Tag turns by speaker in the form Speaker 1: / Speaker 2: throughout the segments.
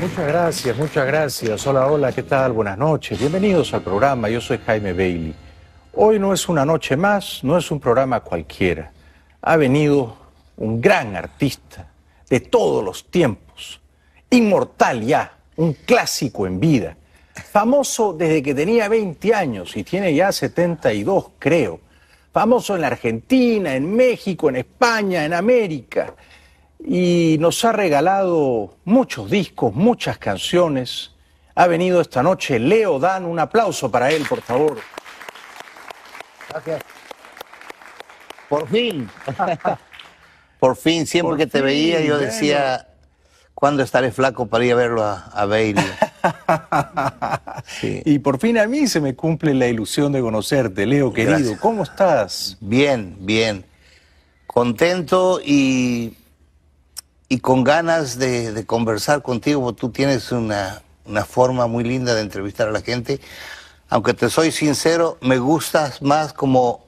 Speaker 1: Muchas gracias, muchas gracias. Hola, hola, ¿qué tal? Buenas noches. Bienvenidos al programa. Yo soy Jaime Bailey. Hoy no es una noche más, no es un programa cualquiera. Ha venido un gran artista de todos los tiempos, inmortal ya, un clásico en vida, famoso desde que tenía 20 años y tiene ya 72, creo. Famoso en la Argentina, en México, en España, en América y nos ha regalado muchos discos, muchas canciones. Ha venido esta noche Leo Dan, un aplauso para él, por favor.
Speaker 2: Gracias. Por fin. por fin, siempre que te veía yo decía, ¿cuándo estaré flaco para ir a verlo a, Bailey?
Speaker 1: Y por fin a mí se me cumple la ilusión de conocerte, Leo querido.
Speaker 2: ¿Cómo estás? Bien, bien. Contento y y con ganas de, conversar contigo. porque Tú tienes una, forma muy linda de entrevistar a la gente. Aunque te soy sincero, me gustas más como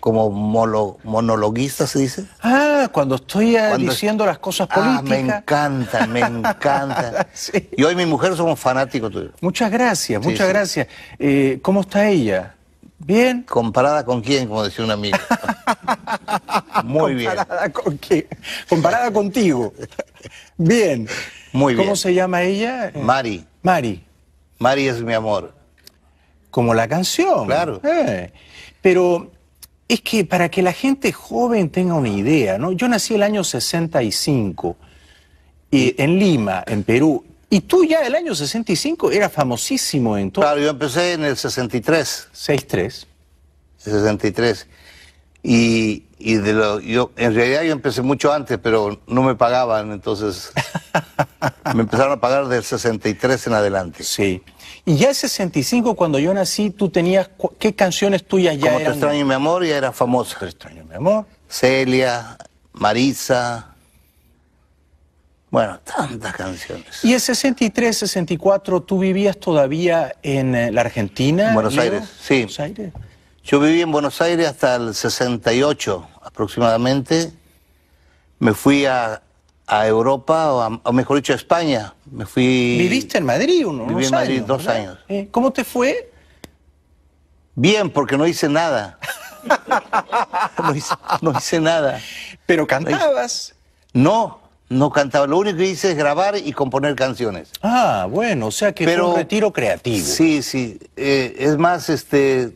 Speaker 2: como monologuista, se dice. Ah, cuando estoy eh, diciendo las cosas políticas. Ah, me encanta, me encanta. sí. Y hoy mi mujer somos
Speaker 1: fanáticos tuyos. Muchas gracias, muchas gracias. Eh, ¿Cómo está ella? Bien. ¿Comparada con quién? Como decía una amiga Muy bien. ¿Comparada con quién? Comparada contigo. Bien. Muy bien. ¿Cómo se llama ella? Mari. Mari. Mari es mi amor. Como la canción. Claro. Eh. Pero es que para que la gente joven tenga una idea, ¿no? Yo nací el año 65 y en Lima, en Perú, y tú ya el año
Speaker 2: 65 era famosísimo entonces. Claro, yo empecé en el 63. 63. 63. Y, de yo, en realidad yo empecé mucho antes, pero no me pagaban, entonces me empezaron a pagar del 63 en adelante. Sí.
Speaker 1: Y ya el 65, cuando yo nací, tú tenías, ¿qué canciones tuyas ya Como extraño
Speaker 2: mi amor, ya era famosa. Te extraño mi amor. Celia, Marisa, bueno, tantas canciones.
Speaker 1: ¿Y en 63, 64, tú vivías todavía en eh, la Argentina? En Buenos Aires,
Speaker 2: sí. Buenos Aires. Yo viví en Buenos Aires hasta el 68 aproximadamente. Me fui a, Europa, o, mejor dicho a España. Me fui... ¿Viviste en Madrid
Speaker 1: uno, Viví en Madrid dos años.
Speaker 2: Eh, ¿Cómo te fue? Bien, porque no hice nada. no, hice, no, hice, nada. ¿Pero cantabas? no no cantaba. Lo único que hice es grabar y componer canciones. Ah, bueno, o
Speaker 1: sea que Pero, fue un retiro
Speaker 2: creativo. Sí, sí. Eh, es más, este.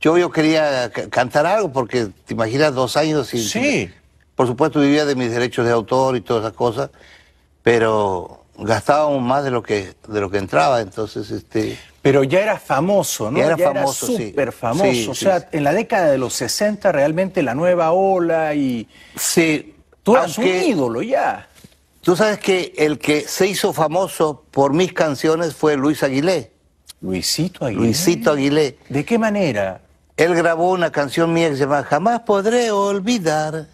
Speaker 2: Yo, yo quería cantar algo porque te imaginas dos años y. Sí. Por supuesto, vivía de mis derechos de autor y todas esas cosas, pero gastábamos más de lo que de lo que entraba, entonces este
Speaker 1: pero ya era famoso, ¿no? Ya era famoso, famoso, era súper famoso, o sea, en la década de los 60 realmente la nueva ola y Sí,
Speaker 2: Tú has un ídolo ya. Tú sabes que el que se hizo famoso por mis canciones fue Luis Aguilé. Luisito Aguilé. Luisito Aguilé. ¿De qué manera? Él grabó una canción mía que se llama Jamás podré olvidar.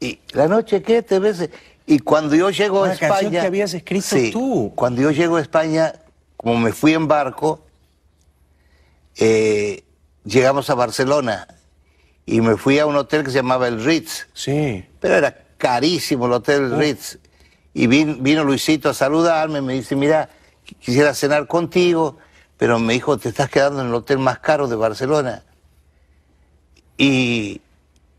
Speaker 2: Y la noche que te ves. Y cuando yo llego a España. Canción que habías escrito tú. Cuando yo llego a España, como me fui en barco, eh, llegamos a Barcelona y me fui a un hotel que se llamaba el Ritz. Sí. Pero era carísimo el hotel ah. Ritz. Y vino Luisito a saludarme, me dice, mira, quisiera cenar contigo, pero me dijo, te estás quedando en el hotel más caro de Barcelona. Y,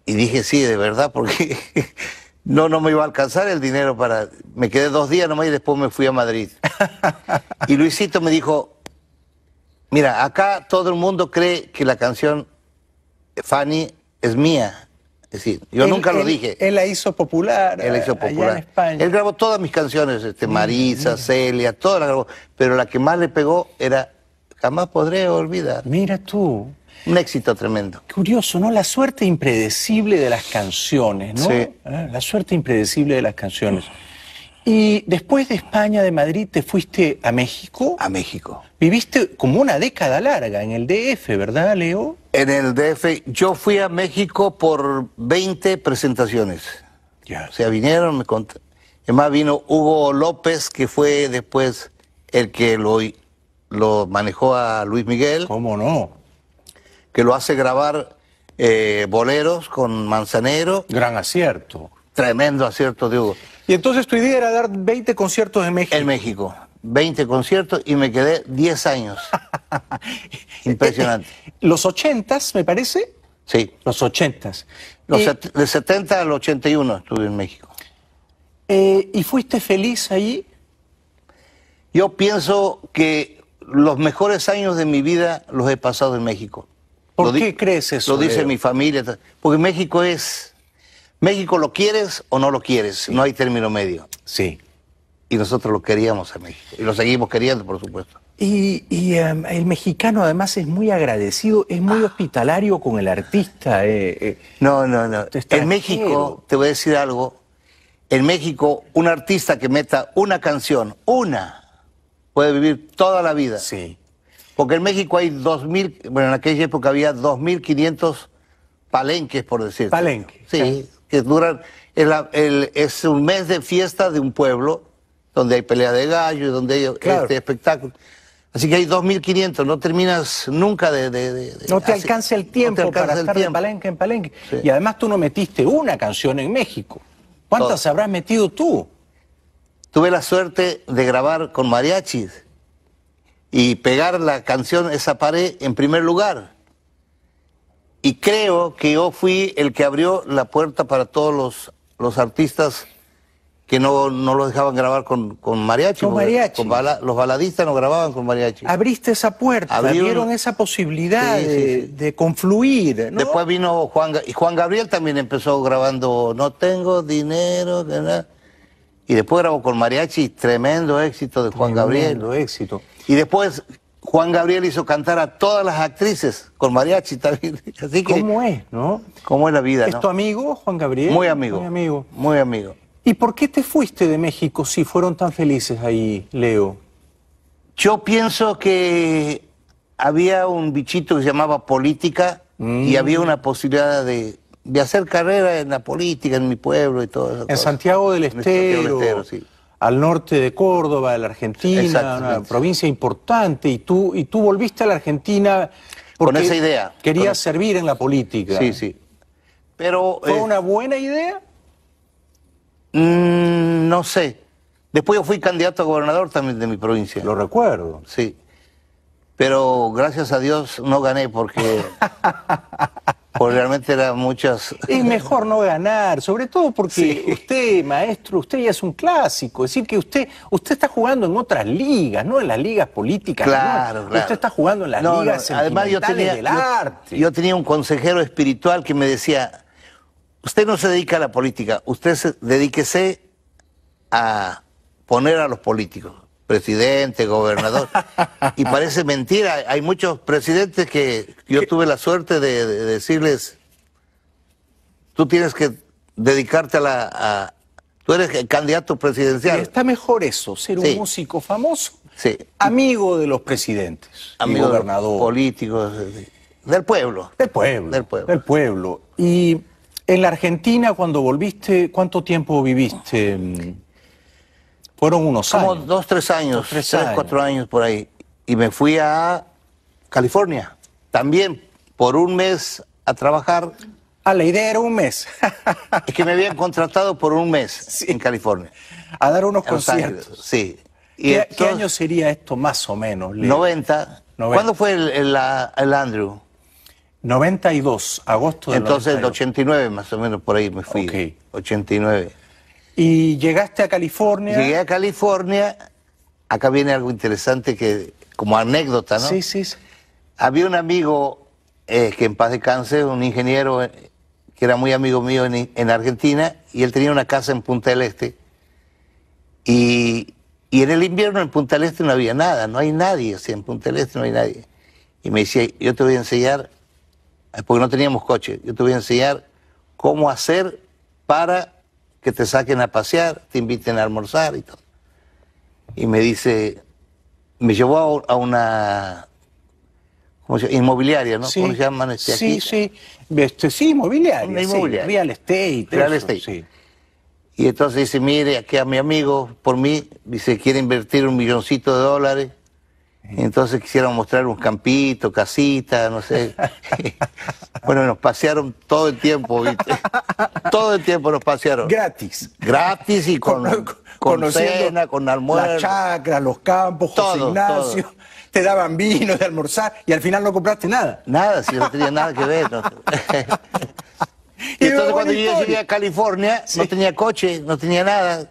Speaker 2: dije, sí, de verdad, porque no, no me iba a alcanzar el dinero para... Me quedé dos días nomás y después me fui a Madrid. y Luisito me dijo, mira, acá todo el mundo cree que la canción Fanny es mía. Es decir, yo nunca lo dije. Él la hizo popular. Él la hizo popular. Allá en España. Él grabó todas mis canciones, este, mm, Marisa, Celia, todas las grabó. Pero la que más le pegó era Jamás podré olvidar. Mira tú. Un éxito tremendo.
Speaker 1: Curioso, ¿no? La suerte impredecible de las canciones, ¿no? Sí. Ah, la suerte impredecible de las canciones. Y después de España, de Madrid, te
Speaker 2: fuiste a México. A México. Viviste como una década larga en el DF, ¿verdad, Leo? En el DF. Yo fui a México por 20 presentaciones. Ya. O sea, vinieron, me contaron. Además vino Hugo López, que fue después el que lo, lo manejó a Luis Miguel. ¿Cómo no? Que lo hace grabar eh, boleros con Manzanero. Gran acierto. Tremendo acierto de Hugo. Y entonces tu idea era dar 20 conciertos en México. En México. 20 conciertos y me quedé 10 años. Impresionante. Los 80 me parece. Sí. Los 80 Los eh, de 70 al 81 estuve en México.
Speaker 1: Eh, ¿Y fuiste feliz allí?
Speaker 2: Yo pienso que los mejores años de mi vida los he pasado en México. ¿Por qué crees eso? Lo dice mi familia. Porque México es México, ¿lo quieres o no lo quieres? No hay término medio. Sí. Y nosotros lo queríamos a México. Y lo seguimos queriendo, por supuesto.
Speaker 1: Y, em, el mexicano además es muy agradecido, es muy ah. hospitalario con el artista. Eh, eh. no, no, no. En México,
Speaker 2: te voy a decir algo, en México un artista que meta una canción, una, puede vivir toda la vida. Sí. Porque en México hay 2.000, bueno, en aquella época había 2.500 palenques, por decir. Palenques. Sí, que duran, es un mes de fiesta de un pueblo, donde hay pelea de gallo y donde hay este, espectáculos espectáculo. Así que hay 2.500, no terminas nunca de... no te alcanza el tiempo para estar
Speaker 1: palenque en palenque. Y además tú no metiste una canción en México.
Speaker 2: ¿Cuántas habrás metido tú? Tuve la suerte de grabar con mariachis y pegar la canción Esa pared en primer lugar y creo que yo fui el que abrió la puerta para todos los, los artistas que no, no lo dejaban grabar con, con mariachi. Con mariachi. los baladistas no grababan con mariachi. Abriste esa puerta, abrieron,
Speaker 1: esa posibilidad de, confluir.
Speaker 2: Después vino Juan, y Juan Gabriel también empezó grabando No tengo dinero, Y después grabó con mariachi, tremendo éxito de Juan Gabriel. Tremendo éxito. Y después Juan Gabriel hizo cantar a todas las actrices con mariachi también. Así que, ¿Cómo es, no? ¿Cómo es la vida? ¿Es tu amigo, Juan Gabriel? Muy amigo. Muy
Speaker 1: amigo. Muy amigo. ¿Y por qué te fuiste de México si fueron tan felices ahí, Leo?
Speaker 2: Yo pienso que había un bichito que se llamaba política y mm. había una posibilidad de, hacer carrera en la política, en mi pueblo y todo eso.
Speaker 1: En Santiago del Estero. En Santiago del Estero, sí al norte de Córdoba, de la Argentina, una provincia importante, y tú, y tú volviste a la Argentina porque con esa idea. Querías servir en la política. Sí, sí.
Speaker 2: Pero, ¿Fue eh, una buena idea? Mm, no sé. Después yo fui candidato a gobernador también de mi provincia. Lo recuerdo. Sí. Pero gracias a Dios no gané porque Porque realmente eran muchas... Es mejor
Speaker 1: no ganar, sobre todo porque usted, maestro, usted ya es un clásico. Es decir, que usted usted está jugando en otras ligas, no en las ligas políticas. Claro, Usted está jugando
Speaker 2: en las ligas no. Además, yo tenía, del arte. Yo, tenía un consejero espiritual que me decía, usted no se dedica a la política, usted dedíquese a poner a los políticos presidente, gobernador. y parece mentira. Hay muchos presidentes que yo tuve la suerte de, decirles, tú tienes que dedicarte a la... tú eres candidato presidencial. Está mejor eso, ser un músico famoso. Amigo de los presidentes. Amigo gobernador. políticos. Del pueblo. Del pueblo. Del pueblo. Del pueblo.
Speaker 1: Y en la Argentina, cuando volviste,
Speaker 2: ¿cuánto tiempo viviste? Fueron unos años. Como dos, tres años, tres, cuatro años por ahí. Y me fui a California, también por un mes a trabajar. Ah, la idea era un mes. es que me habían contratado por un mes en California. A dar unos conciertos. sí.
Speaker 3: ¿Qué, año
Speaker 2: sería esto más o menos? Noventa. 90. ¿Cuándo fue el, Andrew? Noventa Andrew? 92, agosto de Entonces, ochenta y 89 más o menos por ahí me fui. y 89. ¿Y llegaste a California? Llegué a California. Acá viene algo interesante que, como anécdota, ¿no? Sí, sí. Había un amigo eh, que en paz descanse, un ingeniero eh, que era muy amigo mío en, Argentina, y él tenía una casa en Punta del Este. Y, en el invierno en Punta del Este no había nada, no hay nadie, o en Punta del Este no hay nadie. Y me decía, yo te voy a enseñar, eh, porque no teníamos coche, yo te voy a enseñar cómo hacer para que te saquen a pasear, te inviten a almorzar y todo. Y me dice, me llevó a una ¿cómo inmobiliaria, ¿no? Sí, este, sí, este, Sí, inmobiliaria, real estate. Real estate. Y entonces dice, mire, aquí a mi amigo, por mí, dice, quiere invertir un milloncito de dólares entonces quisieron mostrar un campito, casita, no sé. bueno, nos pasearon todo el tiempo, ¿viste? todo el tiempo nos pasearon. Gratis. Gratis y con, con, cena, con almuerzo. La
Speaker 1: chacra, los campos, José Ignacio. Te daban vino de almorzar y al final no compraste nada. Nada, si no
Speaker 2: tenía nada que ver. y, entonces cuando yo llegué a California, no tenía coche, no tenía nada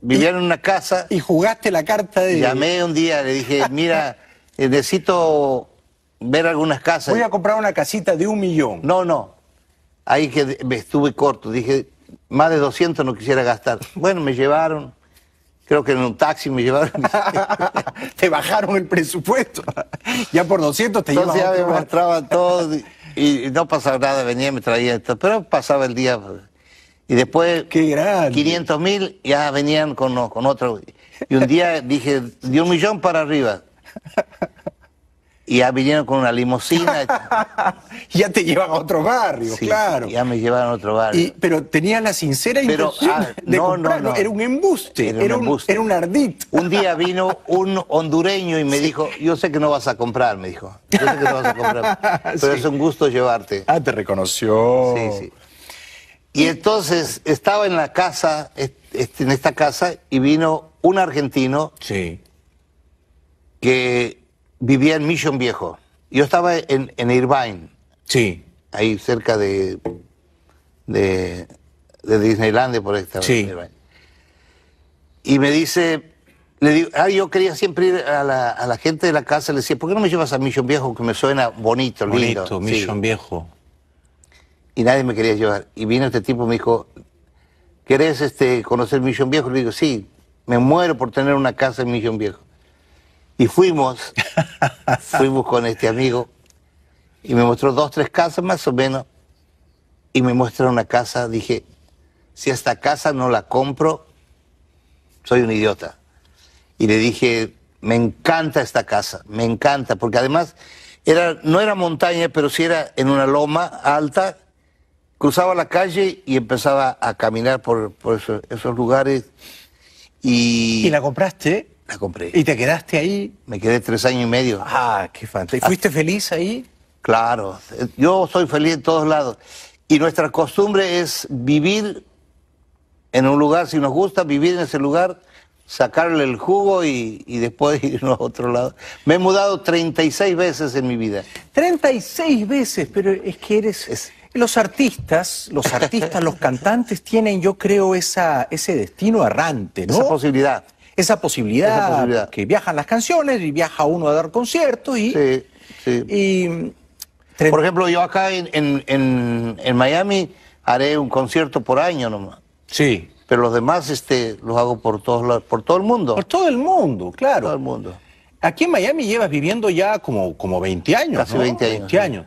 Speaker 2: vivieron en una casa. Y jugaste la carta de... Llamé un día, le dije, mira, eh, necesito ver algunas casas. Voy a comprar una casita de un millón. No, no. Ahí que me estuve corto. Dije, más de 200 no quisiera gastar. Bueno, me llevaron. Creo que en un taxi me llevaron. te bajaron el presupuesto. ya por 200 te Entonces ya me mostraban todo y, y no pasaba nada. Venía y me traía esto. Pero pasaba el día pues, y después, 500 mil ya venían con, otro. Y un día dije, de un millón para arriba. Y ya vinieron con una limusina. ya te llevan a otro barrio, claro. Ya me llevaron a otro barrio. pero tenían la sincera pero, ah, de no, Era un embuste, era, un, embuste. un Un día vino un hondureño y me dijo, yo sé que no vas a comprar, me dijo. Yo sé que no vas a comprar, pero es un gusto llevarte. Ah, te reconoció. Sí, sí. Y entonces estaba en la casa, en esta casa, y vino un argentino sí. que vivía en Mission Viejo. Yo estaba en, Irvine. Sí. Ahí cerca de, de, de Disneylandia, por esta sí. Y me dice, le digo, ah, yo quería siempre ir a la, gente de la casa, le decía, ¿por qué no me llevas a Mission Viejo? Que me suena bonito, lindo. Bonito, Mission Viejo y nadie me quería llevar. Y vino este tipo y me dijo, ¿querés este, conocer Millón Viejo? Le digo, sí, me muero por tener una casa en Millón Viejo. Y fuimos, fuimos con este amigo y me mostró dos, tres casas más o menos y me muestra una casa, dije, si esta casa no la compro, soy un idiota. Y le dije, me encanta esta casa, me encanta, porque además era, no era montaña, pero sí era en una loma alta cruzaba la calle y empezaba a caminar por, esos, lugares. Y, ¿Y la compraste? La compré. ¿Y te quedaste ahí? Me quedé tres años y medio. Ah, qué fantástico. ¿Y ah. fuiste feliz ahí? Claro, yo soy feliz en todos lados. Y nuestra costumbre es vivir en un lugar, si nos gusta, vivir en ese lugar, sacarle el jugo y, y, después irnos a otro lado. Me he mudado 36 veces en mi vida.
Speaker 1: 36 veces, pero es que eres... Los artistas, los artistas, los cantantes tienen, yo creo, esa, ese destino errante, ¿no? Esa posibilidad. Esa posibilidad, que viajan
Speaker 2: las canciones y viaja uno a dar conciertos y... Sí, sí. por ejemplo, yo acá en, Miami haré un concierto por año nomás. Sí. Pero los demás este, los hago por, todos, por todo el mundo. Por todo el mundo, claro. Por todo el
Speaker 1: mundo. Aquí en Miami llevas viviendo ya como, como 20 años. Casi 20 años.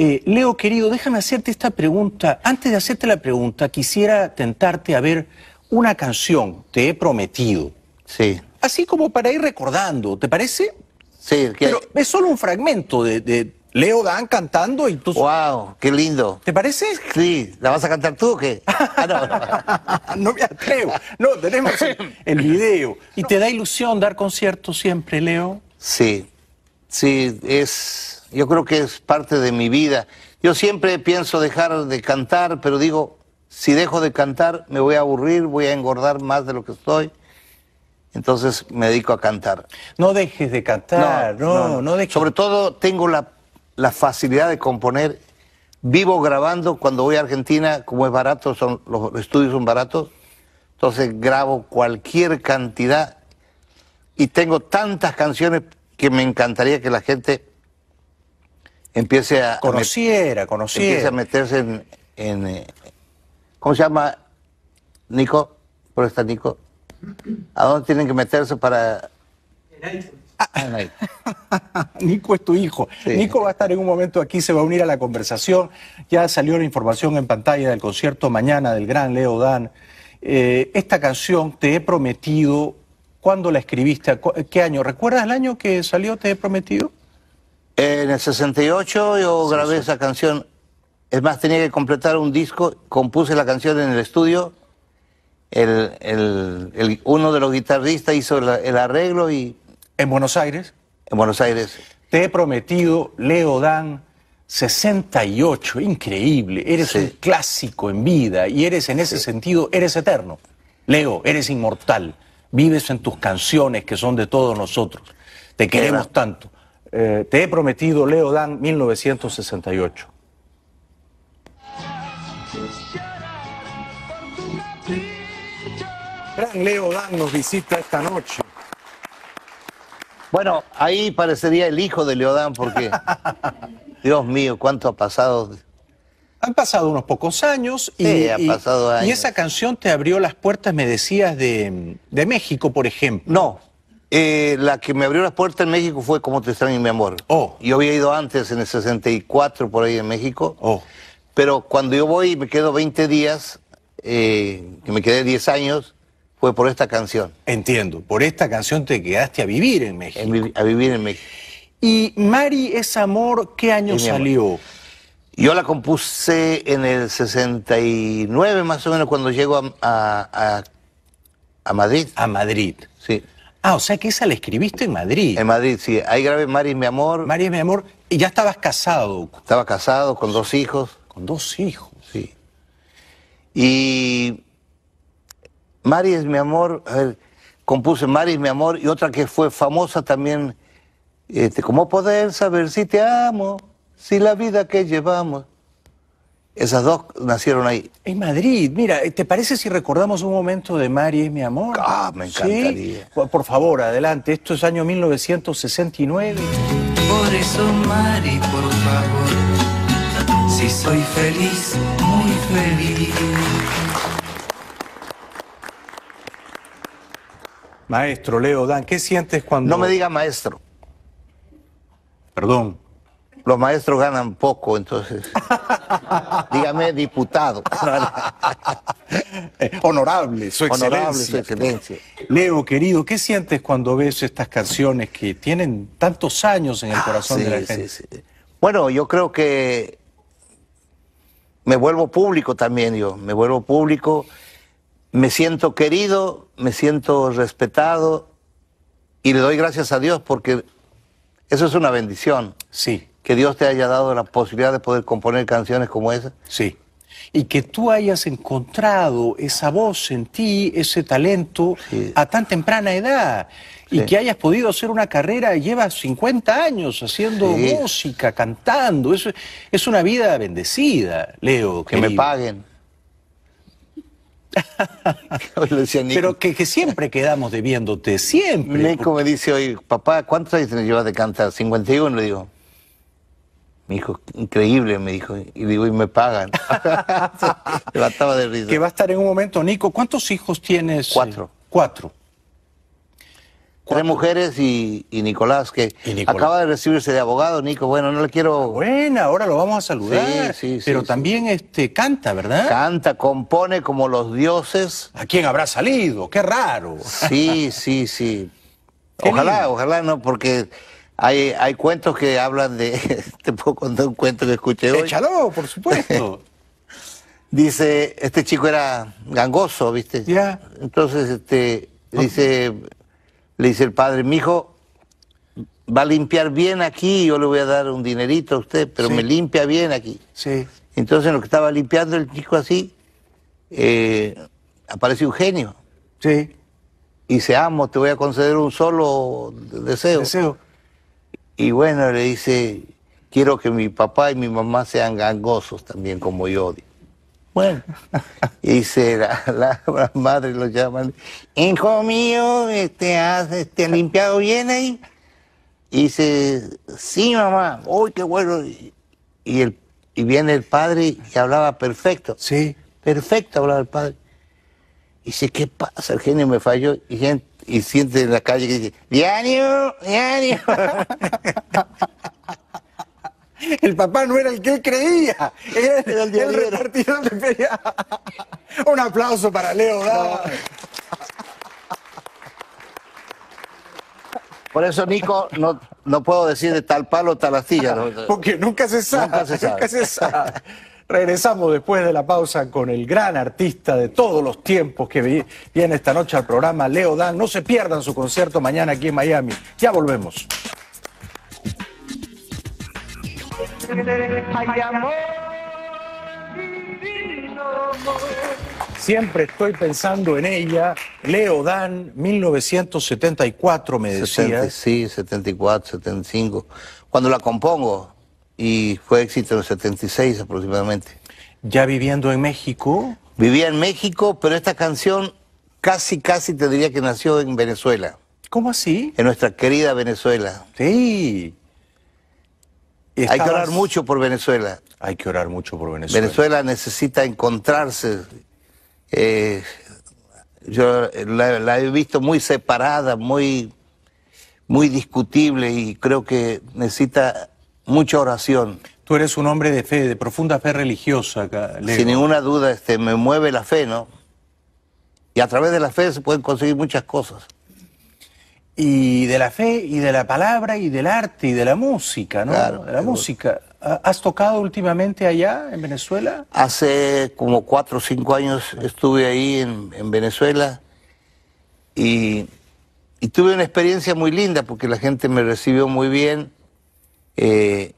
Speaker 1: Eh, Leo, querido, déjame hacerte esta pregunta. Antes de hacerte la pregunta, quisiera tentarte a ver una canción, te he prometido. Sí. Así como para ir recordando, ¿te parece? Sí. Pero es solo un fragmento de, Leo Dan cantando y tú... ¡Wow! ¡Qué lindo! ¿Te parece? Sí. ¿La vas a cantar tú o qué? Ah,
Speaker 2: no. me atrevo.
Speaker 1: No, tenemos el, video. ¿Y te da ilusión dar conciertos siempre, Leo?
Speaker 2: Sí. Sí, es yo creo que es parte de mi vida. Yo siempre pienso dejar de cantar, pero digo, si dejo de cantar me voy a aburrir, voy a engordar más de lo que estoy. Entonces me dedico a cantar. No dejes de cantar, no, no, dejes. Sobre todo tengo la, facilidad de componer. Vivo grabando cuando voy a Argentina, como es barato, son, los estudios son baratos. Entonces grabo cualquier cantidad y tengo tantas canciones que me encantaría que la gente empiece a... Conociera, conociera. Empiece a meterse en, eh, ¿Cómo se llama? Nico, por está Nico. ¿A dónde tienen que meterse para...? Ah,
Speaker 1: Nico es
Speaker 2: tu hijo. Nico va a estar en un momento aquí, se va a unir a
Speaker 1: la conversación. Ya salió la información en pantalla del concierto mañana del gran Leo Dan. Eh, esta canción te he prometido. ¿Cuándo la escribiste? ¿Qué año?
Speaker 2: ¿Recuerdas el año que salió Te he prometido? En el 68 yo grabé esa canción. Es más, tenía que completar un disco, compuse la canción en el estudio. El, uno de los guitarristas hizo el arreglo y... ¿En Buenos Aires? En Buenos Aires.
Speaker 1: Te he prometido, Leo Dan, 68, increíble. Eres un clásico en vida y eres en ese sentido, eres eterno. Leo, eres inmortal. Vives en tus canciones que son de todos nosotros. Te queremos tanto. Eh, te he prometido, Leo Dan, 1968.
Speaker 2: Gran Leo Dan nos visita esta noche. Bueno, ahí parecería el hijo de Leodán porque, Dios mío, cuánto ha pasado. Han pasado unos pocos años y, ha pasado años. y esa canción te
Speaker 1: abrió las puertas, me decías, de, de México, por ejemplo.
Speaker 2: No, eh, la que me abrió las puertas en México fue Como te extraño, mi amor. Oh. Yo había ido antes, en el 64, por ahí en México. Oh. Pero cuando yo voy y me quedo 20 días, eh, que me quedé 10 años, fue por esta canción. Entiendo, por esta canción te quedaste a vivir en México. a vivir en México. ¿Y Mari es amor qué año salió? Yo la compuse en el 69, más o menos, cuando llego a Madrid. A Madrid. Sí. Ah, o sea que esa la escribiste en Madrid. En Madrid, sí. Ahí grabé Mari mi amor. Mari es mi amor. Y ya estabas casado. Estaba casado con dos hijos. Con dos hijos. Sí. Y Mari es mi amor. compuse Mari es mi amor y otra que fue famosa también. Este, ¿Cómo poder saber si te amo? Si la vida que llevamos esas dos nacieron ahí. En Madrid, mira, ¿te parece si
Speaker 1: recordamos un momento de Mari es mi amor? Ah, me encantaría. ¿Sí? Por favor, adelante. Esto es año 1969. Por eso, Mari, por favor, si soy feliz, muy feliz.
Speaker 2: Maestro Leo Dan, ¿qué sientes cuando.? No me diga maestro. Perdón los maestros ganan poco, entonces. Dígame diputado. Eh, honorable, su excelencia. Honorable, su excelencia.
Speaker 1: Leo, querido, ¿qué sientes cuando ves estas canciones que tienen tantos años en el ah, corazón de la gente?
Speaker 2: Bueno, yo creo que me vuelvo público también yo, me vuelvo público, me siento querido, me siento respetado y le doy gracias a Dios porque eso es una bendición. Sí que Dios te haya dado la posibilidad de poder componer canciones como esa? Sí. Y que tú hayas encontrado esa
Speaker 1: voz en ti, ese talento, a tan temprana edad. Y que hayas podido hacer una carrera, llevas 50 años haciendo música, cantando. Eso es una vida bendecida, Leo. Que me paguen.
Speaker 2: Pero que, siempre quedamos debiéndote, siempre. Nico me dice hoy, papá, ¿cuántos años llevas de cantar? 51, le digo. Me dijo, increíble, me dijo. Y digo, y me pagan. de risa. Que va a estar en un momento, Nico. ¿Cuántos hijos tienes? Cuatro. Cuatro. Tres mujeres y, Nicolás, que acaba de recibirse de abogado, Nico. Bueno, no le quiero. Ah, bueno, ahora lo vamos a saludar. Sí, sí, Pero también Este, canta, ¿verdad? Canta, compone como los dioses. ¿A quién habrá salido? ¡Qué raro! Sí, sí, sí.
Speaker 3: ojalá,
Speaker 2: ojalá no, porque hay, cuentos que hablan de. Te puedo contar un cuento que escuché hoy. Échalo, por supuesto. dice, este chico era gangoso, ¿viste? Ya. Entonces, este, dice, le dice el padre, mi hijo va a limpiar bien aquí, yo le voy a dar un dinerito a usted, pero me limpia bien aquí. Sí. Entonces, en lo que estaba limpiando el chico así, eh, aparece genio. Sí. Y dice, amo, te voy a conceder un solo deseo. Deseo. Y bueno, le dice, quiero que mi papá y mi mamá sean gangosos también como yo. Bueno, y dice, la, madre lo llama, hijo mío, este, has este, limpiado bien ahí. Y dice, sí mamá, uy, qué bueno. Y, el, viene el padre y hablaba perfecto. Sí. Perfecto hablaba el padre. Y dice, ¿qué pasa? El genio me falló. Y y siente en la calle que dice, diario, diario. El papá no era el que él
Speaker 1: creía, era el, diario el repartidor de feria. Un aplauso para Leo
Speaker 2: Por eso, Nico, no, no puedo decir de tal palo, tal astilla. Porque Nunca se sabe. Nunca se
Speaker 1: sabe. Regresamos después de la pausa con el gran artista de todos los tiempos que viene esta noche al programa, Leo Dan. No se pierdan su concierto mañana aquí en Miami. Ya volvemos. Siempre estoy pensando en ella. Leo Dan, 1974, me decía.
Speaker 2: sí, 74, 75. Cuando la compongo, y fue éxito en el 76 aproximadamente. ¿Ya viviendo en México? Vivía en México, pero esta canción casi, casi te diría que nació en Venezuela. ¿Cómo así? En nuestra querida Venezuela. Sí. Hay que orar mucho por Venezuela. Hay que orar mucho por Venezuela. Venezuela necesita encontrarse. Eh, yo la, la, he visto muy separada, muy, muy discutible y creo que necesita mucha oración. Tú eres un hombre de fe, de profunda fe religiosa. Sin ninguna duda, este, me mueve la fe, ¿no? Y a través de la fe se pueden conseguir muchas cosas. Y de la fe,
Speaker 1: y de la palabra, y del arte, y de la música, ¿no? Claro, de la música. ¿Has tocado últimamente allá, en Venezuela?
Speaker 2: Hace como cuatro o cinco años estuve ahí en, Venezuela y, y tuve una experiencia muy linda porque la gente me recibió muy bien eh,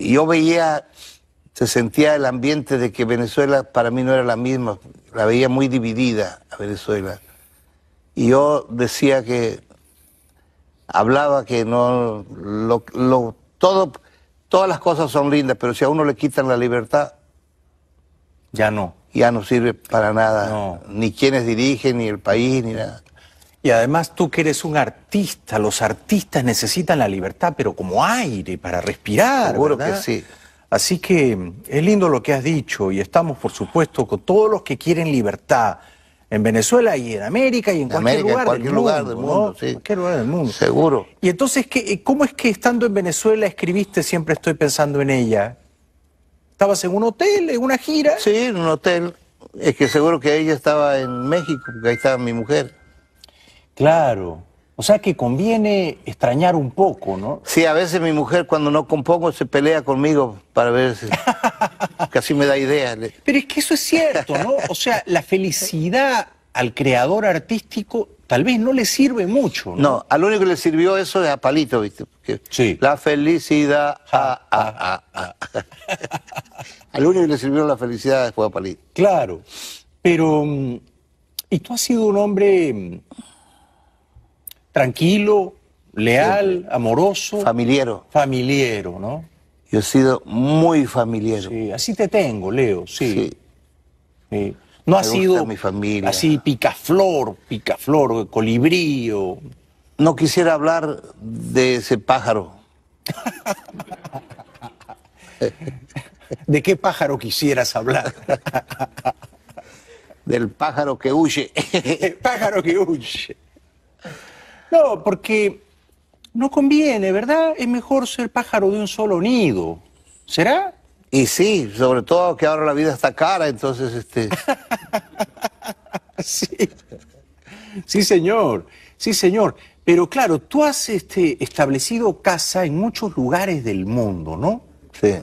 Speaker 2: yo veía, se sentía el ambiente de que Venezuela para mí no era la misma, la veía muy dividida a Venezuela. Y yo decía que hablaba que no todo todas las cosas son lindas, pero si a uno le quitan la libertad ya no, ya no sirve para nada, ni quienes dirigen ni el país ni nada. Y además tú que eres un artista,
Speaker 1: los artistas necesitan la libertad, pero como aire para respirar. Seguro que sí. Así que es lindo lo que has dicho y estamos, por supuesto, con todos los que quieren libertad en Venezuela y en América y en, cualquier, lugar, del sí. en cualquier lugar del mundo. Seguro. Y entonces, ¿qué, eh, ¿cómo es que estando en Venezuela escribiste Siempre estoy pensando en ella?
Speaker 2: ¿Estabas en un hotel, en una gira? Sí, en un hotel. Es que seguro que ella estaba en México, porque ahí estaba mi mujer. Claro. O sea que conviene extrañar un poco, ¿no? Sí, a veces mi mujer cuando no compongo se pelea conmigo para ver si... Casi me da ideas. Pero es que eso es cierto, ¿no? O sea, la
Speaker 1: felicidad al creador artístico tal vez no le sirve mucho, ¿no?
Speaker 2: al único que le sirvió eso es a Palito, ¿viste? sí. La felicidad... Ah, al único que le sirvió la felicidad fue a Palito. Claro, pero...
Speaker 1: Mm, y tú has sido un hombre mm, tranquilo, leal, amoroso. Familiero. Familiero, ¿no? Yo he sido muy familiar. Sí, así te tengo, Leo, sí. No ha sido mi
Speaker 2: familia. así picaflor, picaflor, colibrío. No quisiera hablar de ese pájaro.
Speaker 1: ¿De qué pájaro quisieras hablar?
Speaker 2: Del
Speaker 1: pájaro que huye. El pájaro que huye. No, porque
Speaker 2: no conviene, ¿verdad? Es mejor ser pájaro de un solo nido. ¿Será? Y sí, sobre todo que ahora la vida está cara, entonces este.
Speaker 1: sí. Sí, señor. Sí, señor. Pero claro, tú has este, establecido casa en muchos lugares del mundo, ¿no? Sí.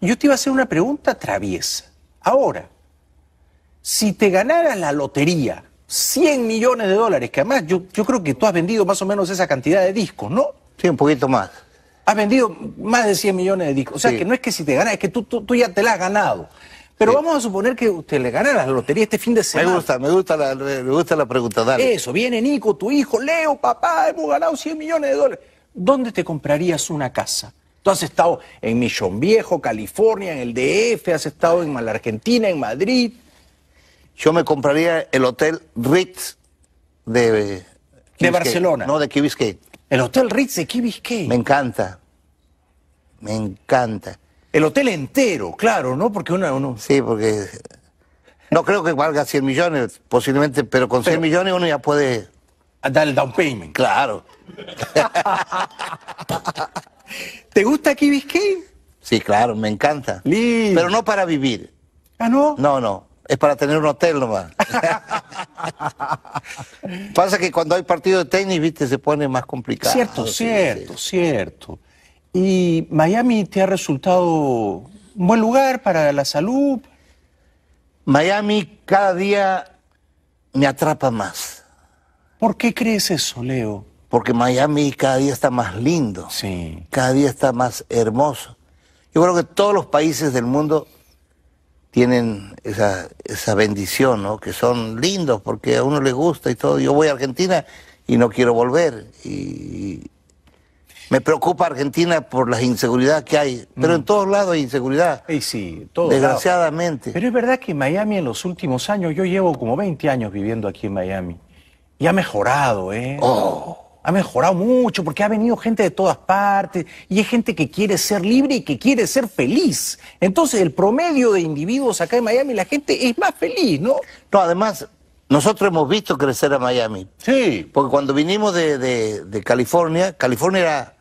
Speaker 1: Yo te iba a hacer una pregunta traviesa. Ahora, si te ganara la lotería, 100 millones de dólares, que además yo, yo creo que tú has vendido más o menos esa cantidad de discos, ¿no? Sí, un poquito más. Has vendido más de 100 millones de discos. O sea, que no es que si te ganas, es que tú, tú, ya te la has ganado. Pero vamos a suponer que usted le gana la lotería este fin de semana. Me gusta,
Speaker 2: me gusta la, me gusta la
Speaker 1: pregunta, dale. Eso, viene Nico, tu hijo, Leo, papá, hemos ganado 100 millones de dólares. ¿Dónde te comprarías una casa? Tú has estado en Millón Viejo,
Speaker 2: California, en el DF, has estado en la Argentina, en Madrid, yo me compraría el hotel Ritz de... de Barcelona. No, de Key El hotel Ritz de Key Me encanta. Me encanta. El hotel entero, claro, ¿no? Porque uno... uno... Sí, porque... No creo que valga 100 millones, posiblemente, pero con 100 millones uno ya puede... Dar el down payment. Claro. ¿Te gusta Key Sí, claro, me encanta. Pero no para vivir. ¿Ah, no? No, no es para tener un hotel nomás. Pasa que cuando hay partido de tenis, viste, se pone más complicado. Cierto, cierto,
Speaker 1: cierto. ¿Y Miami te ha resultado un buen lugar para la salud? Miami cada día
Speaker 2: me atrapa más. ¿Por qué crees eso, Leo? Porque Miami cada día está más lindo. Sí. Cada día está más hermoso. Yo creo que todos los países del mundo tienen esa, esa bendición, ¿no? que son lindos porque a uno le gusta y todo. Yo voy a Argentina y no quiero volver. Y me preocupa Argentina por las inseguridades que hay, pero en mm. todos lados hay inseguridad. y sí, todos
Speaker 1: Desgraciadamente. Pero es verdad que Miami en los últimos años, yo llevo como 20 años viviendo aquí en Miami, y ha mejorado, ¿eh? Oh ha mejorado mucho porque ha venido gente de todas partes y es gente que quiere ser libre y que quiere ser feliz. Entonces, el promedio de individuos acá en Miami, la gente es más feliz, ¿no? No,
Speaker 2: además, nosotros hemos visto crecer a Miami. Sí. Porque cuando vinimos de, California, California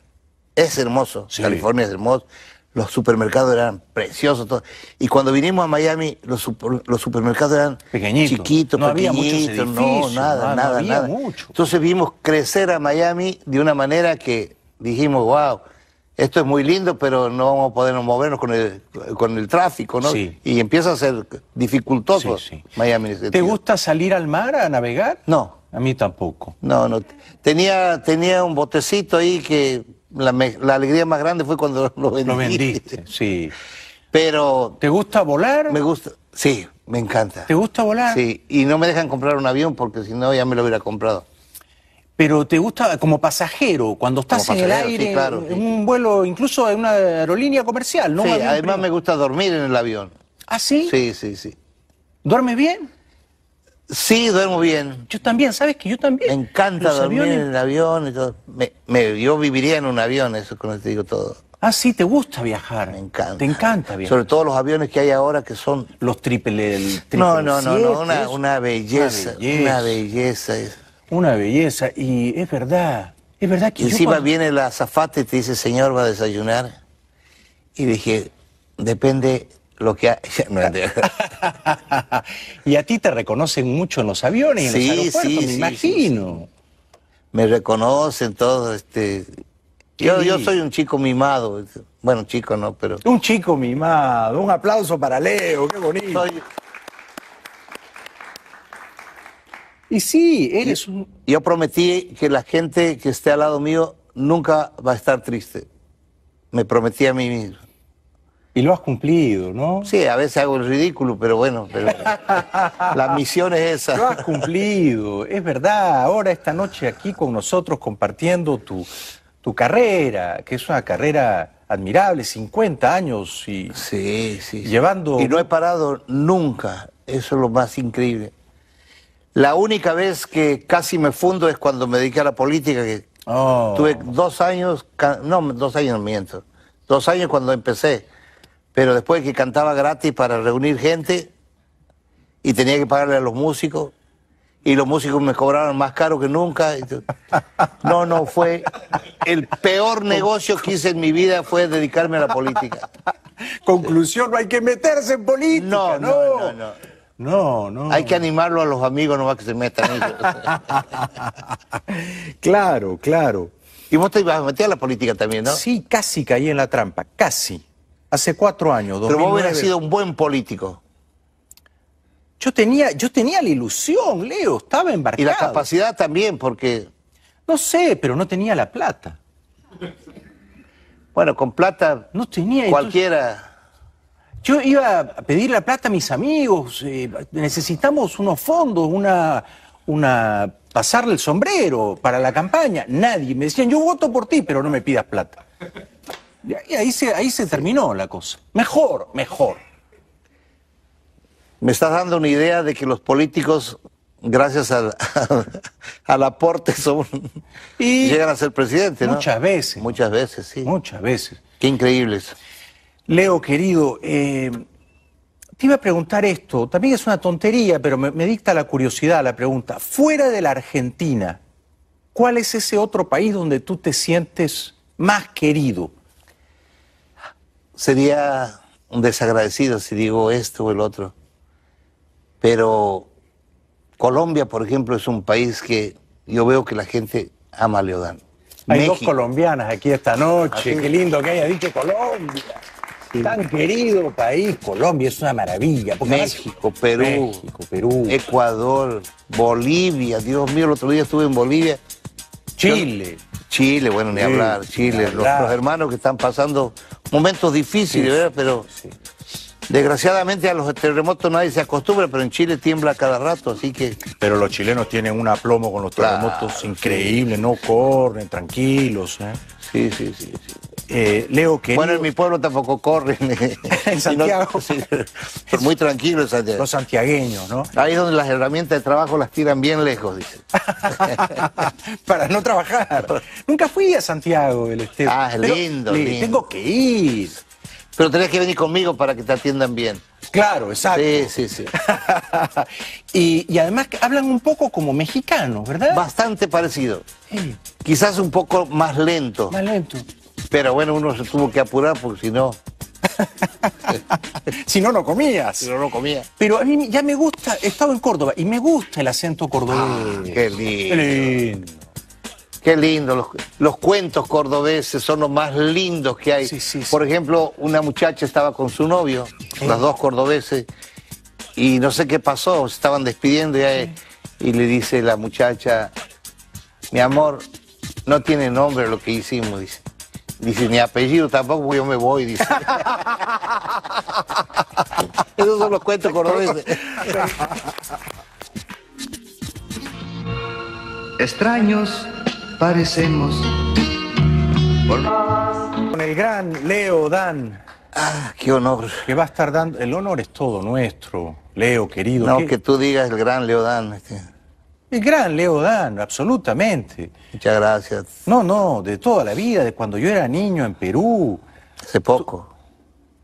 Speaker 2: es hermoso, California es hermoso los supermercados eran preciosos. Y cuando vinimos a Miami, los, los supermercados eran chiquitos, no pequeñitos, no, nada, nada, nada. Mucho. Entonces vimos crecer a Miami de una manera que dijimos, wow, esto es muy lindo, pero no vamos a poder movernos con el, con el tráfico, ¿no? Sí. Y empieza a ser dificultoso Miami. ¿Te gusta salir al mar a navegar? No. A mí tampoco. No, no. Tenía, tenía un botecito ahí que la, alegría más grande fue cuando lo vendiste. Lo vendiste, sí. Pero. ¿Te gusta volar? Me gusta. Sí, me encanta. ¿Te gusta volar? Sí, y no me dejan comprar un avión porque si no ya me lo hubiera comprado. Pero te gusta como pasajero, cuando estás en el aire, claro, en un vuelo, incluso en una aerolínea comercial, ¿no? Sí, además me gusta dormir en el avión. ¿Ah, sí? Sí, sí, sí. ¿Duermes bien? Sí, duermo bien. Yo también, ¿sabes que yo también? Me encanta dormir en el avión Me, yo viviría en un avión, eso con cuando te digo todo.
Speaker 1: Ah, sí, te gusta
Speaker 2: viajar. Me encanta. Te encanta viajar. Sobre todo los aviones que hay ahora que son. Los triple. El no, no, no, una, belleza, una belleza. Una belleza. Y es
Speaker 1: verdad. Es verdad que. Y Encima
Speaker 2: viene la azafata y te dice, señor, va a desayunar. Y dije, depende lo que y a ti te reconocen mucho en los aviones y en los aeropuertos, me imagino. Me reconocen todos, este. Yo, yo soy un chico mimado. Bueno, chico no, pero. Un
Speaker 1: chico mimado. Un aplauso para Leo, qué bonito.
Speaker 2: Y sí, eres un. Yo prometí que la gente que esté al lado mío nunca va a estar triste. Me prometí a mí mismo. Y lo has cumplido, ¿no? Sí, a veces hago el ridículo, pero bueno, la misión
Speaker 1: es esa. Lo has cumplido, es verdad. Ahora, esta noche aquí con nosotros compartiendo tu, carrera, que es una carrera admirable, 50 años
Speaker 2: y sí, llevando... Y no he parado nunca, eso es lo más increíble. La única vez que casi me fundo es cuando me dediqué a la política, que oh. tuve dos años, no, dos años miento, dos años cuando empecé pero después que cantaba gratis para reunir gente y tenía que pagarle a los músicos y los músicos me cobraron más caro que nunca. No, no, fue el peor negocio que hice en mi vida fue dedicarme a la política. Conclusión, no hay que meterse en política. No, no, no. no, Hay que animarlo a los amigos no nomás que se metan ellos. claro, claro. Y vos te ibas a meter a la política también, ¿no? Sí, casi caí en la trampa, casi hace
Speaker 1: cuatro años.
Speaker 2: 2009. Pero vos hubieras sido un buen político. Yo tenía, yo tenía la ilusión, Leo, estaba embarcado. Y la capacidad también, porque... No sé, pero no tenía la plata. Bueno, con plata no tenía, cualquiera...
Speaker 1: Yo iba a pedir la plata a mis amigos, eh, necesitamos unos fondos, una, una, pasarle el sombrero para la campaña. Nadie, me decían, yo voto por ti, pero no me pidas plata. Y ahí se, ahí se terminó la cosa.
Speaker 2: Mejor, mejor. Me estás dando una idea de que los políticos, gracias al, aporte, son, y llegan a ser presidente, ¿no? Muchas veces. Muchas veces, sí. Muchas veces. Qué increíbles. Leo,
Speaker 1: querido, eh, te iba a preguntar esto. También es una tontería, pero me dicta la curiosidad la pregunta. Fuera de la Argentina, ¿cuál es ese otro país donde tú te sientes más querido?
Speaker 2: Sería un desagradecido si digo esto o el otro. Pero Colombia, por ejemplo, es un país que yo veo que la gente ama a Leodán. Hay dos colombianas aquí esta noche. Qué lindo que haya dicho
Speaker 1: Colombia.
Speaker 2: Tan querido país, Colombia es una maravilla. México, Perú, Ecuador, Bolivia. Dios mío, el otro día estuve en Bolivia. Chile. Chile, bueno, ni hablar. Chile, los hermanos que están pasando momentos difíciles, ¿verdad? Pero desgraciadamente a los terremotos nadie se acostumbra, pero en Chile tiembla cada rato, así que...
Speaker 1: Pero los chilenos tienen un aplomo con los terremotos increíbles, increíble, no corren,
Speaker 2: tranquilos. ¿eh?
Speaker 1: sí, sí. sí.
Speaker 2: Eh, Leo, que Bueno, en mi pueblo tampoco corren. en Santiago. muy tranquilo en Santiago. Los santiagueños, ¿no? Ahí es donde las herramientas de trabajo las tiran bien lejos, dice. Para no trabajar.
Speaker 1: Nunca fui a Santiago el Estero. Ah, es lindo, lindo. Tengo
Speaker 2: que ir. Pero tenés que venir conmigo para que te atiendan bien. Claro, exacto. Sí, sí, sí. y, y, además hablan un poco como mexicanos, ¿verdad? Bastante parecido. Quizás un poco más lento. Más lento. Pero bueno, uno se tuvo que apurar porque si no... si no, no comías. Si no, no comía. Pero a mí ya me gusta, he estado en Córdoba y me gusta el acento cordobés. Ah, qué lindo. Qué lindo. Los, los, cuentos cordobeses son los más lindos que hay. Por ejemplo, una muchacha estaba con su novio, las dos cordobeses, y no sé qué pasó, se estaban despidiendo y le dice la muchacha, mi amor, no tiene nombre lo que hicimos, dice. Dice, ni apellido tampoco, yo me voy, dice. Esos son los cuentos
Speaker 1: Extraños parecemos. Con el gran Leo Dan. Ah, qué honor. Que va a estar dando. El honor es todo nuestro, Leo, querido. No, que tú digas el gran Leo Dan. Este. El gran Leo Dan, absolutamente. Muchas gracias. No, no, de toda la vida, de cuando yo era niño en Perú. Hace poco.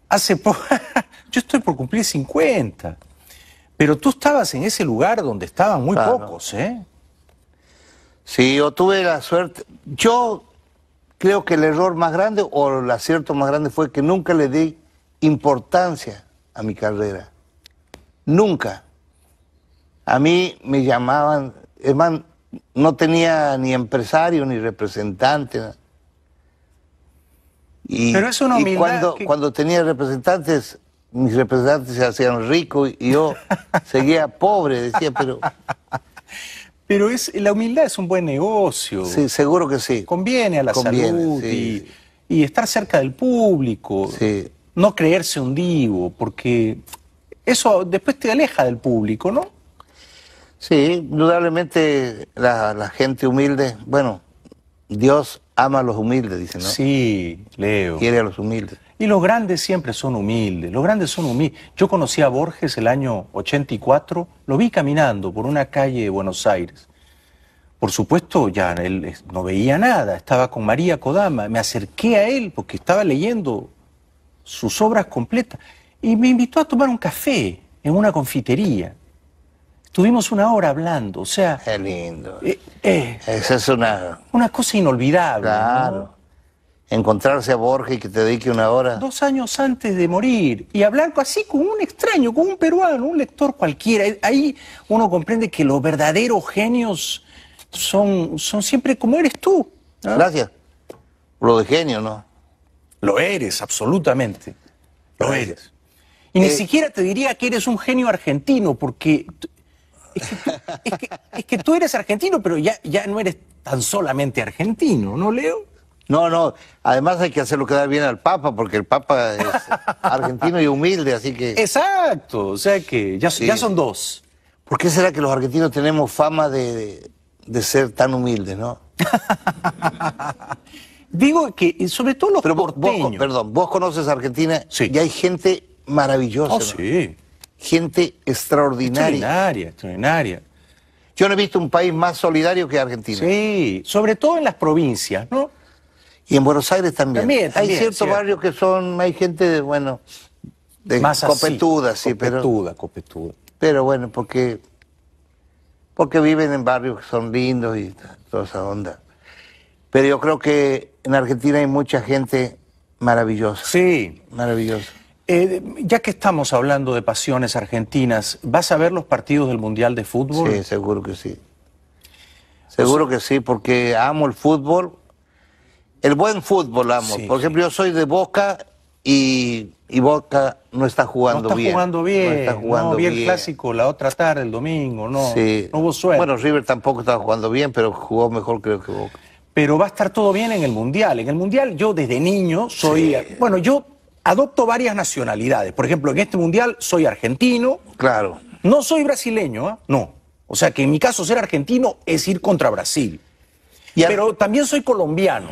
Speaker 1: Hace poco. yo estoy por cumplir 50. Pero tú estabas en ese lugar
Speaker 2: donde estaban muy pocos, ¿eh? Sí, yo tuve la suerte. Yo creo que el error más grande o el acierto más grande fue que nunca le di importancia a mi carrera. Nunca. A mí me llamaban, es más, no tenía ni empresario ni representante. Pero es una humildad y cuando, tenía representantes, mis representantes se hacían ricos y yo seguía pobre, decía, pero... Pero es, la humildad es un buen negocio. Sí, seguro que sí.
Speaker 1: Conviene a la salud y, estar cerca del público. Sí. No creerse
Speaker 2: un divo, porque eso después te aleja del público, ¿no? Sí, indudablemente la, gente humilde, bueno, Dios ama a los humildes, dicen, ¿no? Sí, Leo. Quiere a los humildes. Y los grandes siempre son
Speaker 1: humildes, los grandes son humildes. Yo conocí a Borges el año 84, lo vi caminando por una calle de Buenos Aires. Por supuesto, ya él no veía nada, estaba con María Kodama, me acerqué a él porque estaba leyendo sus obras completas y me invitó a tomar un café en una confitería. Tuvimos una hora hablando, o sea... Es lindo. Eh, eh.
Speaker 2: Esa es una... Una
Speaker 1: cosa inolvidable. Claro.
Speaker 2: encontrarse a Borges y que te
Speaker 1: dedique una hora. Dos años antes de morir, y hablar así con un extraño, con un peruano, un lector cualquiera. Eh, ahí uno comprende que los verdaderos genios son, son siempre como eres tú.
Speaker 2: Gracias. Lo de genio, ¿no? Lo eres, absolutamente. Lo eres.
Speaker 1: Y ni siquiera te diría que eres un genio argentino, porque
Speaker 2: es, que, tú eres argentino, pero ya, ya no eres tan solamente argentino, ¿no, Leo? No, no. Además hay que hacerlo quedar bien al Papa, porque el Papa es argentino y humilde, así que. Exacto. O sea que ya, ya son dos. ¿Por qué será que los argentinos tenemos fama de, ser tan humildes, no? Digo que, sobre todo los Pero Vos, perdón, vos conoces Argentina y hay gente maravillosa. Oh, sí gente extraordinaria. Extraordinaria, extraordinaria. Yo no he visto un país más solidario que Argentina. Sí, sobre todo en las provincias, ¿no? Y en Buenos Aires también. también, hay ciertos barrios que son, hay gente, de, bueno,
Speaker 1: de más copetuda, sí, sí, copetuda,
Speaker 2: pero. Copetuda, Pero bueno, porque, porque viven en barrios que son lindos y toda esa onda. Pero yo creo que en Argentina hay mucha gente maravillosa. Sí. Maravillosa.
Speaker 1: Eh, ya que estamos hablando de pasiones argentinas, ¿vas a ver los partidos del Mundial de
Speaker 2: Fútbol? Sí, seguro que sí. Seguro que sí, porque amo el fútbol. El buen fútbol amo. Por ejemplo, yo soy de Boca y, Boca no está jugando bien. no está bien. Jugando bien. No está jugando bien.
Speaker 1: clásico la otra tarde, el domingo, no, sí.
Speaker 2: no hubo suerte. Bueno, River tampoco estaba jugando bien, pero jugó mejor creo que Boca. Pero va a estar
Speaker 1: todo bien en el Mundial. En el Mundial yo desde niño soy... Bueno, yo adopto varias nacionalidades. Por ejemplo, en este mundial soy argentino. Claro. No soy brasileño, ¿eh? no. O sea que en mi caso ser argentino es ir contra Brasil. Pero también soy colombiano.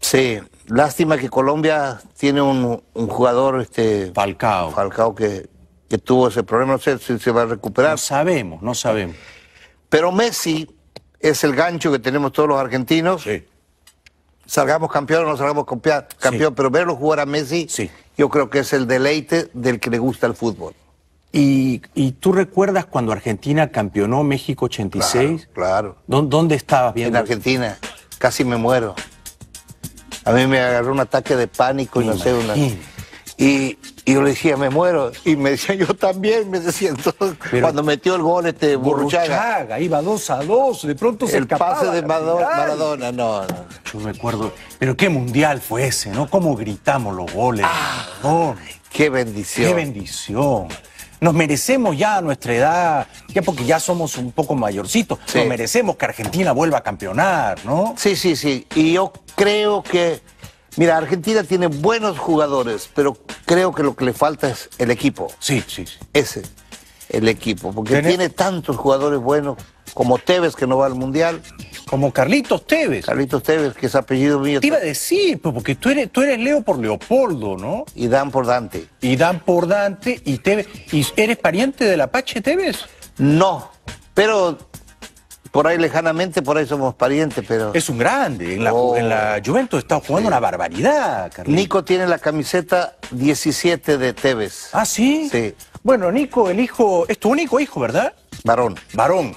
Speaker 2: Sí, lástima que Colombia tiene un, jugador, este. Falcao. Falcao que, que, tuvo ese problema. No sé si se va a recuperar. sabemos, no sabemos. Pero Messi es el gancho que tenemos todos los argentinos. Sí salgamos campeón o no salgamos campeón, pero verlo jugar a Messi, sí. yo creo que es el deleite del que le gusta el fútbol.
Speaker 1: ¿Y, tú recuerdas cuando Argentina campeonó
Speaker 2: México 86? Claro. ¿Dónde estabas viendo? En Argentina, casi me muero. A mí me agarró un ataque de pánico y no sé, una... Y y yo le decía, me muero. Y me decía, yo también. Me decía, entonces, cuando metió el gol este Burruchaga. iba 2 a 2, de pronto el se escapaba. pase de Maradona, no, no, Yo
Speaker 1: acuerdo Pero qué mundial fue ese, ¿no? Cómo gritamos los goles. Ah, ¡Qué bendición! ¡Qué bendición! Nos merecemos ya a nuestra edad, ya porque ya somos
Speaker 2: un poco mayorcitos, nos merecemos que Argentina vuelva a campeonar, ¿no? Sí, sí, sí. Y yo creo que Mira, Argentina tiene buenos jugadores, pero creo que lo que le falta es el equipo. Sí, sí. sí. Ese, el equipo. Porque tiene tantos jugadores buenos, como Tevez, que no va al Mundial. Como Carlitos Tevez. Carlitos Tevez, que es apellido mío. Te iba a decir, pues, porque tú eres, tú eres Leo por Leopoldo, ¿no? Y Dan por Dante.
Speaker 1: Y Dan por Dante y Tevez. ¿Y eres pariente del Apache Tevez? No,
Speaker 2: pero por ahí lejanamente, por ahí somos parientes, pero. Es un grande. En la, oh, Juventus está jugando una barbaridad, Carlitos. Nico tiene la camiseta 17
Speaker 1: de Tevez. ¿Ah, sí? Sí. Bueno, Nico, el hijo. Es tu único hijo, ¿verdad? Varón. Varón.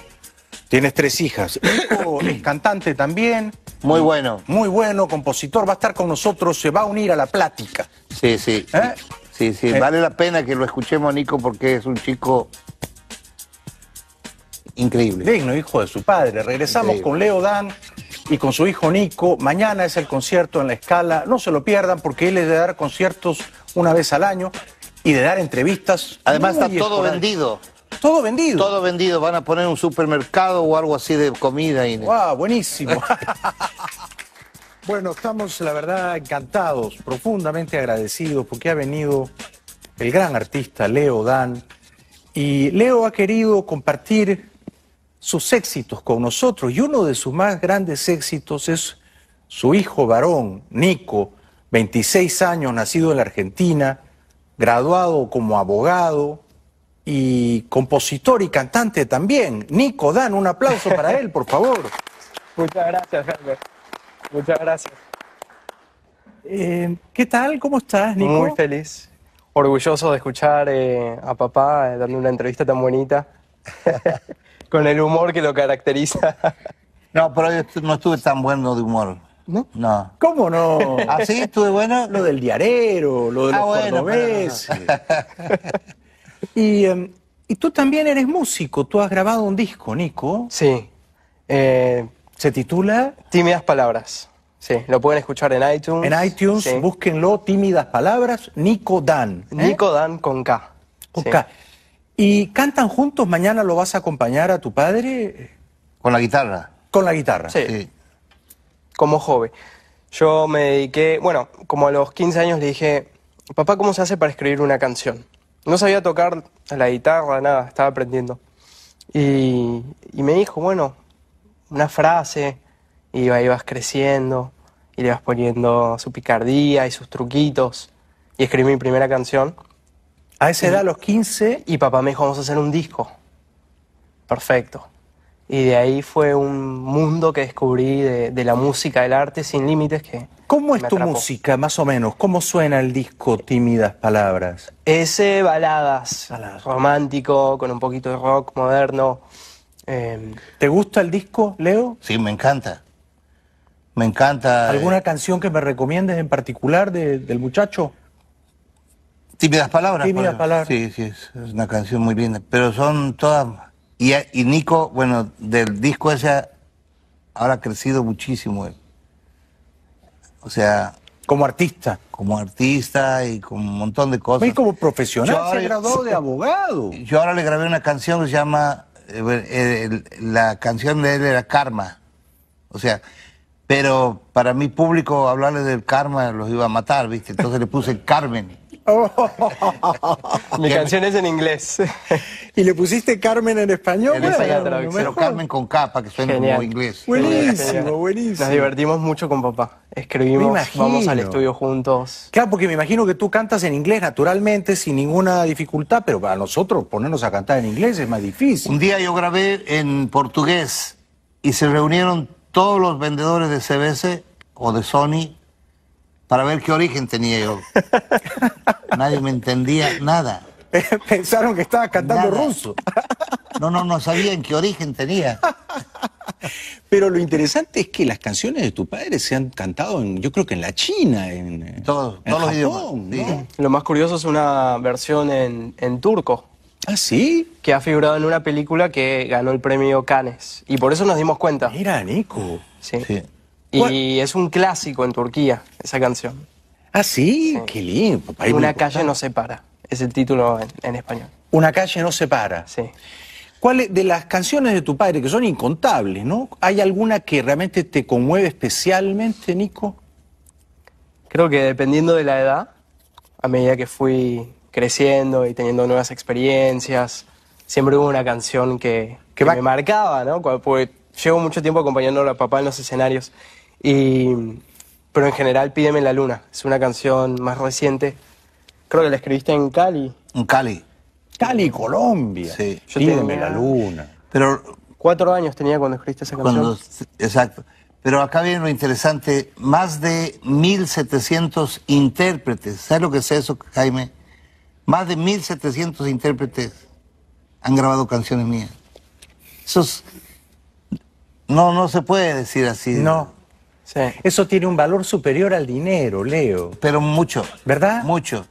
Speaker 1: Tienes tres hijas. Nico es cantante también. Muy bueno. Muy
Speaker 2: bueno, compositor. Va a estar con nosotros, se va a unir a la plática. Sí, sí. ¿Eh? Sí, sí. Eh. Vale la pena que lo escuchemos, Nico, porque es un chico
Speaker 1: Increíble. Digno hijo de su padre. Regresamos con Leo Dan y con su hijo Nico. Mañana es el concierto en la escala. No se lo pierdan porque él es de dar conciertos una vez al año
Speaker 2: y de dar entrevistas. Además está todo vendido. Todo vendido. Todo vendido. Van a poner un supermercado o algo así de comida. ¡Wow! Buenísimo.
Speaker 1: bueno, estamos la verdad encantados, profundamente agradecidos porque ha venido el gran artista Leo Dan. Y Leo ha querido compartir sus éxitos con nosotros y uno de sus más grandes éxitos es su hijo varón, Nico, 26 años, nacido en la Argentina, graduado como abogado y compositor y cantante también. Nico, dan un aplauso para él, por favor.
Speaker 3: Muchas gracias, Herbert. Muchas
Speaker 1: gracias. Eh, ¿Qué tal? ¿Cómo estás, Nico? Muy
Speaker 3: feliz. Orgulloso de escuchar eh, a papá eh, de una entrevista tan bonita.
Speaker 2: con el humor que lo caracteriza. No, pero yo no estuve tan bueno de humor. ¿No? No. ¿Cómo no? ¿Así ah,
Speaker 1: estuve bueno? Lo del diarero, lo de ah, los bueno, cordobeses. Em, y, tú también eres músico. Tú has grabado un
Speaker 3: disco, Nico. Sí. Eh, ¿Se titula? Tímidas Palabras. Sí, lo pueden escuchar en iTunes. En iTunes,
Speaker 1: búsquenlo, Tímidas Palabras, Nico Dan. ¿eh? Nico Dan con K. Con K. ¿Y cantan juntos? ¿Mañana lo vas a acompañar a tu
Speaker 3: padre? Con la guitarra. Con la guitarra. Sí. Como joven. Yo me dediqué, bueno, como a los 15 años le dije, papá, ¿cómo se hace para escribir una canción? No sabía tocar la guitarra, nada, estaba aprendiendo. Y, me dijo, bueno, una frase, y ahí vas creciendo, y le vas poniendo su picardía y sus truquitos. Y escribí mi primera canción a esa edad, los 15, y papá me dijo, vamos a hacer un disco. Perfecto. Y de ahí fue un mundo que descubrí de, la música, del arte sin límites que...
Speaker 1: ¿Cómo es tu música, más o menos? ¿Cómo suena el disco Tímidas Palabras?
Speaker 3: Ese baladas, baladas, romántico, con un poquito de rock moderno. Em, ¿Te gusta el disco, Leo? Sí, me encanta. Me encanta.
Speaker 1: ¿Alguna eh, canción que me recomiendes en particular del muchacho? Tímidas palabras. Tímidas palabras.
Speaker 2: Sí, sí, es, una canción muy linda. Pero son todas. Y, Nico, bueno, del disco ese, ahora ha crecido muchísimo él. O sea, como artista. Como artista y con un montón de cosas. Y como profesional, yo se graduó de abogado. Yo ahora le grabé una canción que se llama, eh, eh, la canción de él era Karma. O sea, pero para mi público hablarle del karma los iba a matar, ¿viste? Entonces le puse Carmen.
Speaker 3: Mi canción es en inglés. ¿Y le pusiste Carmen en español? En pero Carmen con capa, que suena como inglés. Buenísimo, buenísimo. Nos divertimos mucho con papá. Escribimos, vamos al estudio juntos.
Speaker 1: Claro, porque me imagino que tú cantas en inglés naturalmente, sin ninguna dificultad, pero para nosotros ponernos a cantar en inglés es más difícil.
Speaker 2: Un
Speaker 3: día yo grabé
Speaker 2: en portugués y se reunieron todos los vendedores de CBS o de Sony para ver qué origen tenía yo. Nadie me entendía nada. Pensaron que estaba cantando ruso. No, no, no sabían qué origen tenía.
Speaker 1: Pero lo interesante es que las canciones de tu padre se han cantado, en, yo creo que en la China, en, eh, todos los
Speaker 2: idiomas.
Speaker 3: Lo más curioso es una versión en, turco. ¿Ah, sí? Que ha figurado en una película que ganó el premio Cannes. Y por eso nos dimos cuenta. Mira, Nico. sí. Y es un clásico en Turquía, esa canción. Ah, sí, qué lindo. Una calle no se para, es el título en, español. Una calle no se para. Sí. ¿Cuál de las canciones
Speaker 1: de tu padre, que son incontables, ¿no? ¿Hay alguna que realmente te conmueve especialmente,
Speaker 3: Nico? Creo que dependiendo de la edad, a medida que fui creciendo y teniendo nuevas experiencias, siempre hubo una canción que, me marcaba, ¿no? Porque llevo mucho tiempo acompañando a papá en los escenarios y, pero en general, Pídeme la Luna. Es una canción más reciente. Creo que la escribiste en Cali. En Cali. Cali, Colombia. Sí. Pídeme la Luna. Pero
Speaker 2: Cuatro años tenía cuando escribiste esa canción. exacto. Pero acá viene lo interesante, más de 1.700 intérpretes. ¿Sabes lo que es eso, Jaime? Más de 1.700 intérpretes han grabado canciones mías. Eso es... No, no se puede decir así. No. Eso tiene un valor superior al dinero, Leo. Pero mucho. ¿Verdad? Mucho.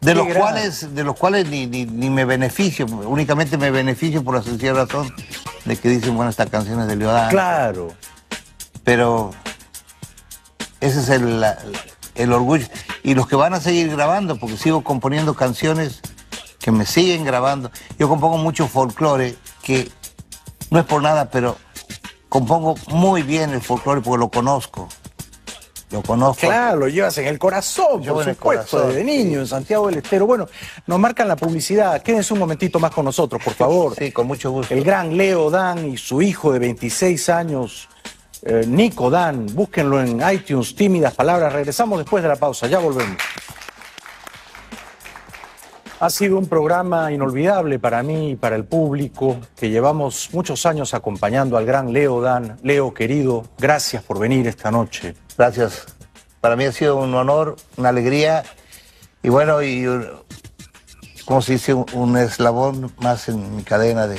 Speaker 2: De los, cuales, de los cuales ni, me beneficio, únicamente me beneficio por la sencilla razón de que dicen, bueno, estas canciones de Leodán. Claro. Pero ese es el, el orgullo. Y los que van a seguir grabando, porque sigo componiendo canciones que me siguen grabando. Yo compongo mucho folclore que no es por nada, pero compongo muy bien el folclore porque lo conozco. Lo conozco. Claro, lo llevas en el corazón, por supuesto, desde
Speaker 1: niño, en Santiago del Estero. Bueno, nos marcan la publicidad. Quédense un momentito más con nosotros, por favor. Sí, con mucho gusto. El gran Leo Dan y su hijo de 26 años, eh, Nico Dan. Búsquenlo en iTunes, Tímidas Palabras. Regresamos después de la pausa, ya volvemos. Ha sido un programa inolvidable para mí y para el público que llevamos muchos años acompañando al gran Leo Dan. Leo, querido, gracias por venir esta noche.
Speaker 2: Gracias. Para mí ha sido un honor, una alegría y bueno, y como se dice, un eslabón más en mi cadena de,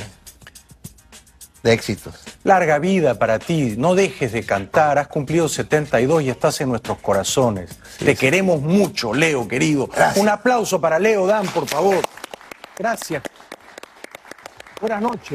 Speaker 2: de éxitos.
Speaker 1: Larga vida para ti, no dejes de cantar, has cumplido 72 y estás en nuestros corazones. Te queremos mucho, Leo, querido. Un aplauso para Leo Dan, por favor. Gracias. Buenas noches.